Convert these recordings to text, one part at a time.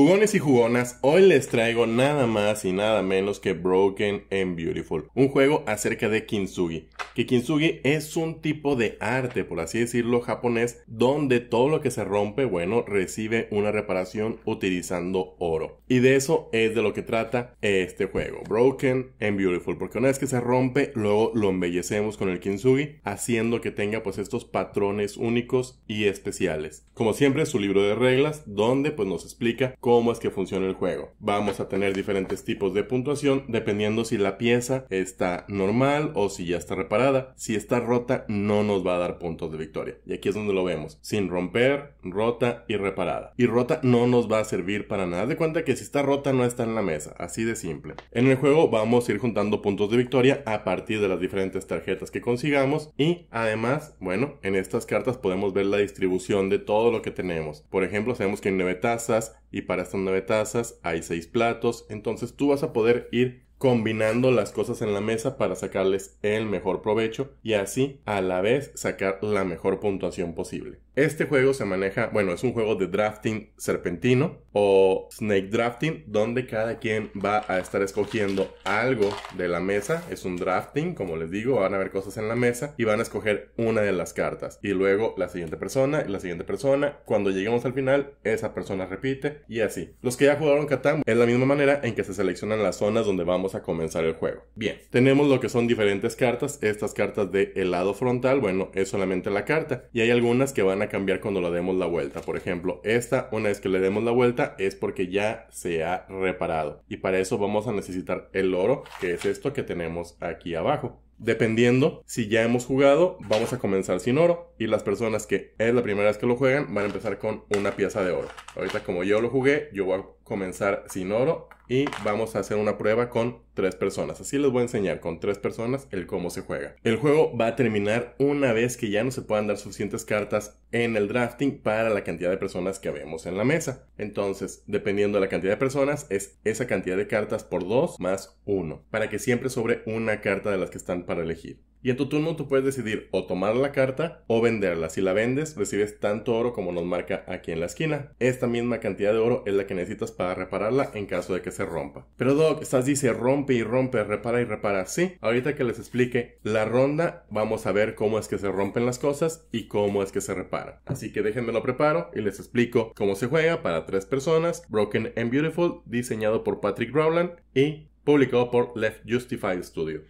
Jugones y jugonas, hoy les traigo nada más y nada menos que Broken and Beautiful, un juego acerca de kintsugi, que kintsugi es un tipo de arte, por así decirlo, japonés, donde todo lo que se rompe, bueno, recibe una reparación utilizando oro. Y de eso es de lo que trata este juego, Broken and Beautiful, porque una vez que se rompe, luego lo embellecemos con el kintsugi, haciendo que tenga pues estos patrones únicos y especiales. Como siempre, su libro de reglas, donde pues nos explica cómo cómo es que funciona el juego. Vamos a tener diferentes tipos de puntuación dependiendo si la pieza está normal o si ya está reparada. Si está rota no nos va a dar puntos de victoria. Y aquí es donde lo vemos. Sin romper, rota y reparada. Y rota no nos va a servir para nada. De cuenta que si está rota no está en la mesa. Así de simple. En el juego vamos a ir juntando puntos de victoria a partir de las diferentes tarjetas que consigamos. Y además, bueno, en estas cartas podemos ver la distribución de todo lo que tenemos. Por ejemplo, sabemos que en 9 tazas, y para estas nueve tazas hay seis platos, entonces tú vas a poder ir combinando las cosas en la mesa para sacarles el mejor provecho y así a la vez sacar la mejor puntuación posible. Este juego se maneja, bueno, es un juego de drafting serpentino o snake drafting, donde cada quien va a estar escogiendo algo de la mesa. Es un drafting, como les digo, van a ver cosas en la mesa y van a escoger una de las cartas. Y luego la siguiente persona, la siguiente persona. Cuando lleguemos al final, esa persona repite y así. Los que ya jugaron Catán es la misma manera en que se seleccionan las zonas donde vamos a comenzar el juego. Bien, tenemos lo que son diferentes cartas. Estas cartas de el lado frontal, bueno, es solamente la carta. Y hay algunas que van a cambiar cuando le demos la vuelta. Por ejemplo, esta, una vez que le demos la vuelta, es porque ya se ha reparado. Y para eso vamos a necesitar el oro, que es esto que tenemos aquí abajo. Dependiendo si ya hemos jugado, vamos a comenzar sin oro. Y las personas que es la primera vez que lo juegan van a empezar con una pieza de oro. Ahorita como yo lo jugué, yo voy a comenzar sin oro y vamos a hacer una prueba con tres personas. Así les voy a enseñar con tres personas el cómo se juega. El juego va a terminar una vez que ya no se puedan dar suficientes cartas en el drafting para la cantidad de personas que vemos en la mesa. Entonces, dependiendo de la cantidad de personas, es esa cantidad de cartas por dos más uno. Para que siempre sobre una carta de las que están para elegir. Y en tu turno tú puedes decidir o tomar la carta o venderla. Si la vendes, recibes tanto oro como nos marca aquí en la esquina. Esta misma cantidad de oro es la que necesitas para repararla en caso de que se rompa. Pero Doc, estás dice rompe y rompe, repara y repara. Sí, ahorita que les explique la ronda, vamos a ver cómo es que se rompen las cosas y cómo es que se repara. Así que déjenme lo preparo y les explico cómo se juega para tres personas. Broken and Beautiful, diseñado por Patrick Rowland y publicado por Left Justified Studio.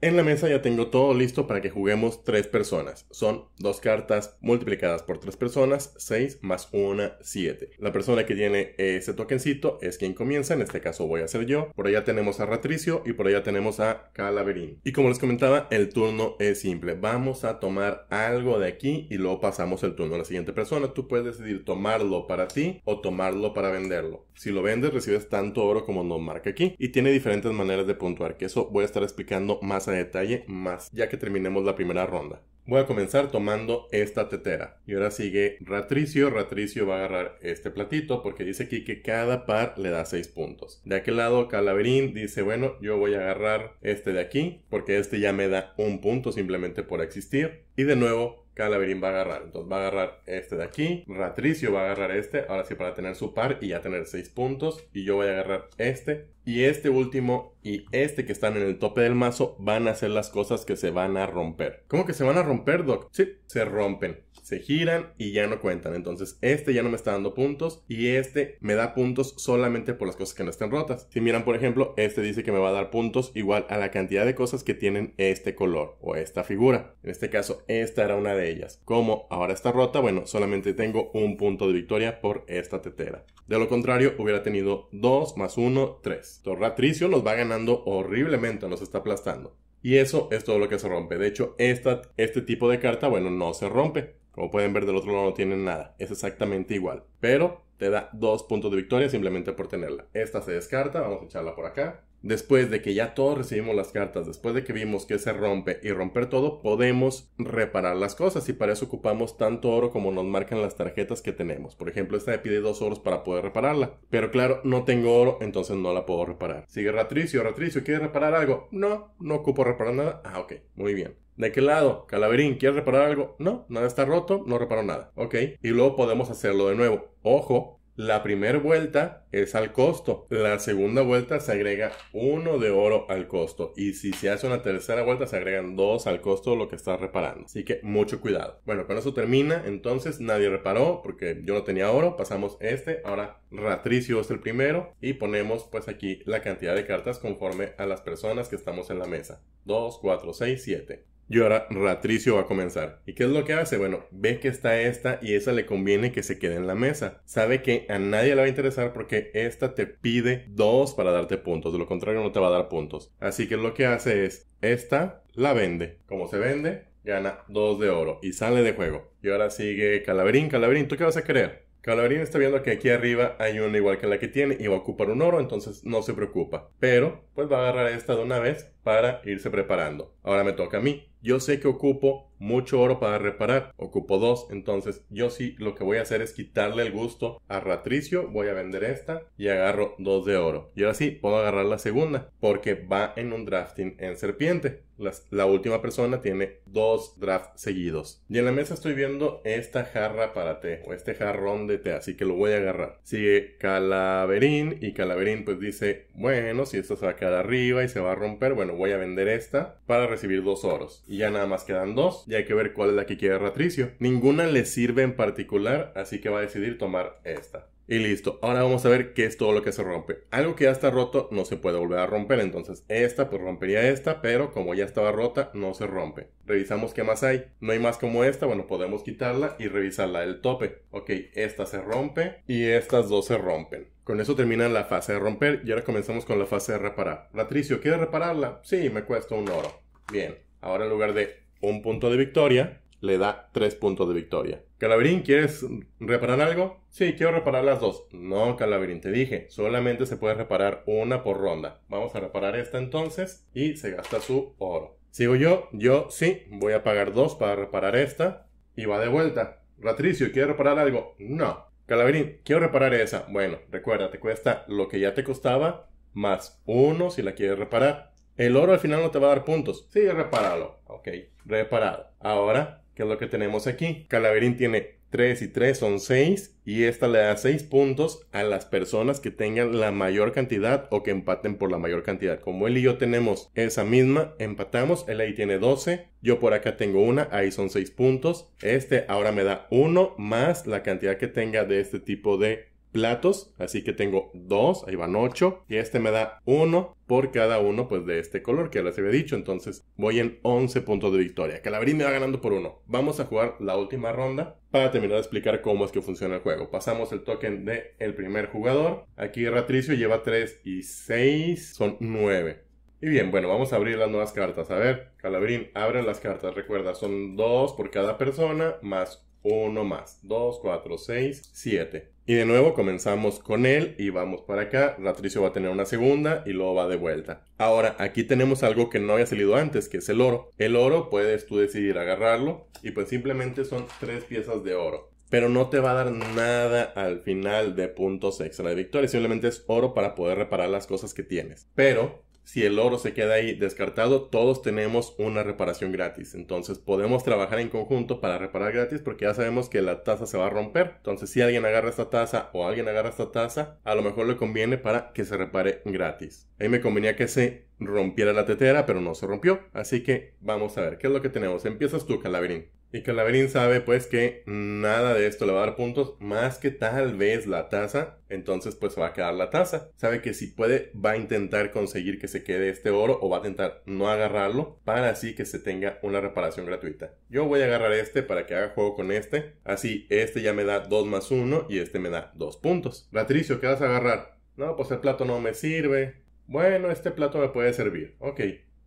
En la mesa ya tengo todo listo para que juguemos tres personas. Son dos cartas multiplicadas por tres personas, 6 más 1, 7. La persona que tiene ese tokencito es quien comienza, en este caso voy a ser yo. Por allá tenemos a Ratricio y por allá tenemos a Calaverín. Y como les comentaba, el turno es simple. Vamos a tomar algo de aquí y luego pasamos el turno a la siguiente persona. Tú puedes decidir tomarlo para ti o tomarlo para venderlo. Si lo vendes recibes tanto oro como nos marca aquí. Y tiene diferentes maneras de puntuar, que eso voy a estar explicando más detalle más ya que terminemos la primera ronda. Voy a comenzar tomando esta tetera. Y ahora sigue Ratricio. Ratricio va a agarrar este platito porque dice aquí que cada par le da 6 puntos. De aquel lado, Calaverín dice, bueno, yo voy a agarrar este de aquí porque este ya me da un punto simplemente por existir. Y de nuevo, Calaverín va a agarrar. Entonces va a agarrar este de aquí. Ratricio va a agarrar este. Ahora sí, para tener su par y ya tener 6 puntos. Y yo voy a agarrar este. Y este último y este que están en el tope del mazo van a ser las cosas que se van a romper. ¿Cómo que se van a romper, Doc? Sí, se rompen se giran y ya no cuentan. Entonces, este ya no me está dando puntos y este me da puntos solamente por las cosas que no estén rotas. Si miran, por ejemplo, este dice que me va a dar puntos igual a la cantidad de cosas que tienen este color o esta figura. En este caso, esta era una de ellas. Como ahora está rota, bueno, solamente tengo un punto de victoria por esta tetera. De lo contrario, hubiera tenido 2 más 1, 3. Torratricio nos va ganando horriblemente, nos está aplastando. Y eso es todo lo que se rompe. De hecho, este tipo de carta, bueno, no se rompe. Como pueden ver del otro lado no tienen nada, es exactamente igual, pero te da dos puntos de victoria simplemente por tenerla. Esta se descarta, vamos a echarla por acá. Después de que ya todos recibimos las cartas, después de que vimos que se rompe y romper todo, podemos reparar las cosas y para eso ocupamos tanto oro como nos marcan las tarjetas que tenemos. Por ejemplo, esta me pide dos oros para poder repararla, pero claro, no tengo oro, entonces no la puedo reparar. Sigue Ratricio, Ratricio, ¿quieres reparar algo? No, no ocupo reparar nada. Ah, ok, muy bien. ¿De qué lado? Calaverín, ¿quieres reparar algo? No, nada está roto, no reparo nada. Ok, y luego podemos hacerlo de nuevo. Ojo, la primera vuelta es al costo. La segunda vuelta se agrega uno de oro al costo. Y si se hace una tercera vuelta, se agregan dos al costo de lo que estás reparando. Así que mucho cuidado. Bueno, con eso termina. Entonces nadie reparó porque yo no tenía oro. Pasamos este. Ahora Ratricio es el primero. Y ponemos pues aquí la cantidad de cartas conforme a las personas que estamos en la mesa. 2, 4, 6, 7. Y ahora Ratricio va a comenzar. ¿Y qué es lo que hace? Bueno, ve que está esta y esa le conviene que se quede en la mesa. Sabe que a nadie le va a interesar porque esta te pide dos para darte puntos. De lo contrario no te va a dar puntos. Así que lo que hace es, esta la vende. Como se vende, gana dos de oro y sale de juego. Y ahora sigue Calaverín. Calaverín, ¿tú qué vas a querer? Calaverín está viendo que aquí arriba hay una igual que la que tiene y va a ocupar un oro, entonces no se preocupa. Pero, pues va a agarrar esta de una vez para irse preparando. Ahora me toca a mí. Yo sé que ocupo mucho oro para reparar, ocupo dos, entonces yo sí lo que voy a hacer es quitarle el gusto a Ratricio, voy a vender esta y agarro dos de oro. Y ahora sí, puedo agarrar la segunda, porque va en un drafting en serpiente. la última persona tiene dos drafts seguidos. Y en la mesa estoy viendo esta jarra para té, o este jarrón de té, así que lo voy a agarrar. Sigue Calaverín, y Calaverín pues dice, bueno, si esto se va a quedar arriba y se va a romper, bueno, voy a vender esta para recibir dos oros. Y ya nada más quedan dos, y hay que ver cuál es la que quiere Ratricio. Ninguna le sirve en particular, así que va a decidir tomar esta. Y listo. Ahora vamos a ver qué es todo lo que se rompe. Algo que ya está roto no se puede volver a romper. Entonces esta pues rompería esta, pero como ya estaba rota no se rompe. Revisamos qué más hay. No hay más como esta. Bueno, podemos quitarla y revisarla del tope. Ok, esta se rompe y estas dos se rompen. Con eso termina la fase de romper y ahora comenzamos con la fase de reparar. Patricio, ¿quieres repararla? Sí, me cuesta un oro. Bien, ahora en lugar de un punto de victoria, le da 3 puntos de victoria. Calaverín, ¿quieres reparar algo? Sí, quiero reparar las dos. No, Calaverín, te dije, solamente se puede reparar una por ronda. Vamos a reparar esta entonces y se gasta su oro. Sigo yo, yo sí, voy a pagar dos para reparar esta y va de vuelta. Ratricio, ¿quieres reparar algo? No. Calaverín, quiero reparar esa. Bueno, recuerda, te cuesta lo que ya te costaba más uno si la quieres reparar. El oro al final no te va a dar puntos. Sí, repáralo. Ok, reparado. Ahora que es lo que tenemos aquí. Calaverín tiene 3 y 3 son 6 y esta le da 6 puntos a las personas que tengan la mayor cantidad o que empaten por la mayor cantidad. Como él y yo tenemos esa misma, empatamos, él ahí tiene 12, yo por acá tengo una, ahí son 6 puntos. Este ahora me da 1 más la cantidad que tenga de este tipo de platos, así que tengo dos, ahí van ocho, y este me da uno por cada uno pues de este color que les había dicho, entonces voy en 11 puntos de victoria. Calabrín me va ganando por uno. Vamos a jugar la última ronda para terminar de explicar cómo es que funciona el juego. Pasamos el token de el primer jugador. Aquí Ratricio lleva 3 y 6, son 9. Y bien, bueno, vamos a abrir las nuevas cartas. A ver, Calabrín, abre las cartas. Recuerda, son dos por cada persona, más uno más. 2, 4, 6, 7. Y de nuevo comenzamos con él y vamos para acá. Ratricio va a tener una segunda y luego va de vuelta. Ahora, aquí tenemos algo que no había salido antes, que es el oro. El oro puedes tú decidir agarrarlo y pues simplemente son tres piezas de oro. Pero no te va a dar nada al final de puntos extra de victoria. Simplemente es oro para poder reparar las cosas que tienes. Pero si el oro se queda ahí descartado, todos tenemos una reparación gratis. Entonces podemos trabajar en conjunto para reparar gratis porque ya sabemos que la taza se va a romper. Entonces si alguien agarra esta taza o alguien agarra esta taza, a lo mejor le conviene para que se repare gratis. Ahí me convenía que se rompiera la tetera, pero no se rompió. Así que vamos a ver qué es lo que tenemos. Empiezas tú, Calaverín. Y Calaverín sabe pues que nada de esto le va a dar puntos más que tal vez la taza. Entonces pues va a quedar la taza. Sabe que si puede va a intentar conseguir que se quede este oro o va a intentar no agarrarlo para así que se tenga una reparación gratuita. Yo voy a agarrar este para que haga juego con este. Así este ya me da 2 más 1 y este me da 2 puntos. Ratricio, ¿qué vas a agarrar? No, pues el plato no me sirve. Bueno, este plato me puede servir. Ok.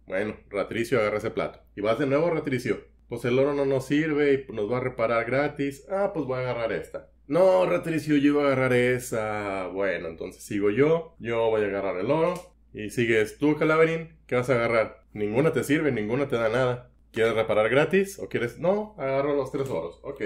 Bueno, Ratricio agarra ese plato. Y vas de nuevo, Ratricio pues el oro no nos sirve y nos va a reparar gratis. Ah, pues voy a agarrar esta. No, Ratricio, yo iba a agarrar esa. Bueno, entonces sigo yo. Yo voy a agarrar el oro. Y sigues tú, Calaverín. ¿Qué vas a agarrar? Ninguna te sirve, ninguna te da nada. ¿Quieres reparar gratis? ¿O quieres.? No, agarro los tres oros. Ok.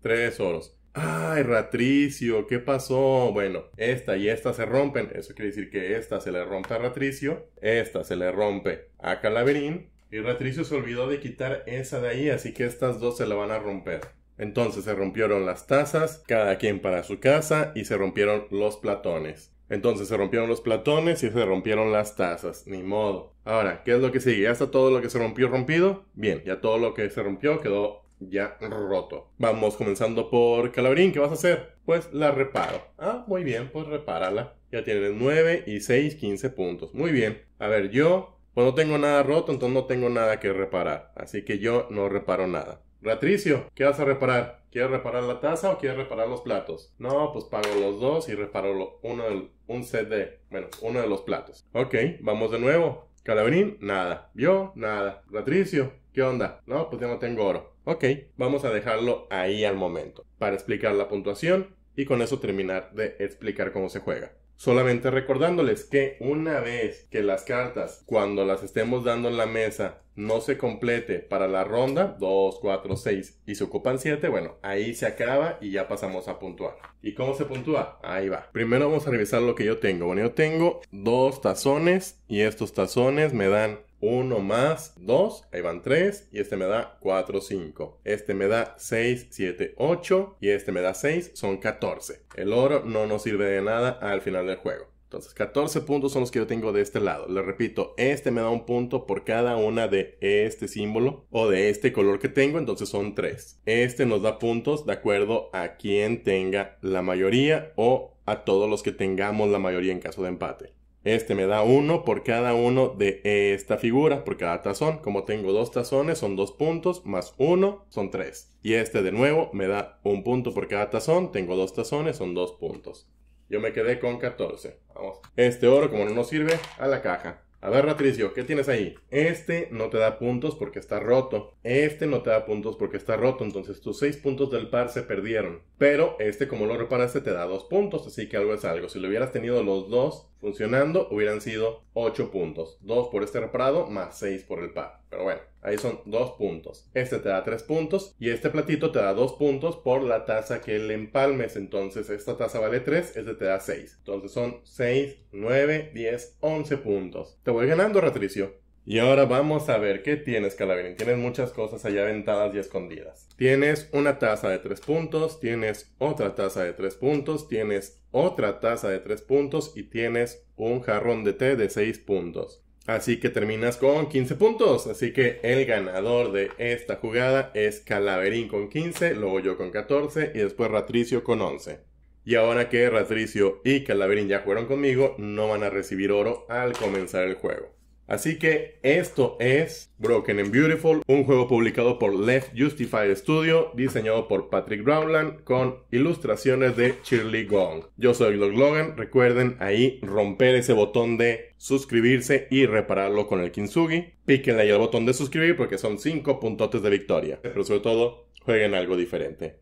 Tres oros. Ay, Ratricio, ¿qué pasó? Bueno, esta y esta se rompen. Eso quiere decir que esta se le rompe a Ratricio, esta se le rompe a Calaverín y Ratricio se olvidó de quitar esa de ahí, así que estas dos se la van a romper. Entonces se rompieron las tazas, cada quien para su casa, y se rompieron los platones. Entonces se rompieron los platones y se rompieron las tazas, ni modo. Ahora, ¿qué es lo que sigue? ¿Ya está todo lo que se rompió rompido? Bien, ya todo lo que se rompió quedó ya roto. Vamos comenzando por Calabrín, ¿qué vas a hacer? Pues la reparo. Ah, muy bien, pues repárala. Ya tienen 9 y 6, 15 puntos. Muy bien. A ver, yo pues no tengo nada roto, entonces no tengo nada que reparar. Así que yo no reparo nada. Ratricio, ¿qué vas a reparar? ¿Quieres reparar la taza o quieres reparar los platos? No, pues pago los dos y reparo uno un CD, bueno, uno de los platos. Ok, vamos de nuevo. Calabrín, nada. Yo, nada. Ratricio, ¿qué onda? No, pues ya no tengo oro. Ok, vamos a dejarlo ahí al momento para explicar la puntuación y con eso terminar de explicar cómo se juega. Solamente recordándoles que una vez que las cartas, cuando las estemos dando en la mesa, no se complete para la ronda 2, 4, 6 y se ocupan 7, bueno, ahí se acaba y ya pasamos a puntuar. ¿Y cómo se puntúa? Ahí va. Primero vamos a revisar lo que yo tengo. Bueno, yo tengo dos tazones y estos tazones me dan 1 más 2, ahí van 3 y este me da 4, 5. Este me da 6, 7, 8 y este me da 6, son 14. El oro no nos sirve de nada al final del juego. Entonces 14 puntos son los que yo tengo de este lado. Le repito, este me da un punto por cada una de este símbolo o de este color que tengo, entonces son 3. Este nos da puntos de acuerdo a quien tenga la mayoría o a todos los que tengamos la mayoría en caso de empate. Este me da uno por cada uno de esta figura, por cada tazón. Como tengo dos tazones, son dos puntos, más uno, son tres. Y este de nuevo me da un punto por cada tazón. Tengo dos tazones, son dos puntos. Yo me quedé con 14. Vamos. Este oro, como no nos sirve, a la caja. A ver, Ratricio, ¿qué tienes ahí? Este no te da puntos porque está roto. Este no te da puntos porque está roto. Entonces tus seis puntos del par se perdieron. Pero este, como lo reparaste, te da dos puntos. Así que algo es algo. Si lo hubieras tenido los dos, funcionando, hubieran sido 8 puntos. 2 por este reparado más 6 por el par. Pero bueno, ahí son 2 puntos. Este te da 3 puntos y este platito te da 2 puntos por la taza que le empalmes. Entonces esta taza vale 3, este te da 6. Entonces son 6, 9, 10, 11 puntos. Te voy ganando, Ratricio. Y ahora vamos a ver qué tienes, Calaverín. Tienes muchas cosas allá aventadas y escondidas. Tienes una taza de tres puntos, tienes otra taza de tres puntos, tienes otra taza de tres puntos y tienes un jarrón de té de 6 puntos. Así que terminas con 15 puntos. Así que el ganador de esta jugada es Calaverín con 15, luego yo con 14 y después Ratricio con 11. Y ahora que Ratricio y Calaverín ya jugaron conmigo, no van a recibir oro al comenzar el juego. Así que esto es Broken and Beautiful, un juego publicado por Left Justified Studio, diseñado por Patrick Rowland con ilustraciones de Shirley Gong. Yo soy Doug Logan, recuerden ahí romper ese botón de suscribirse y repararlo con el Kintsugi. Píquenle ahí al botón de suscribir porque son 5 puntotes de victoria, pero sobre todo jueguen algo diferente.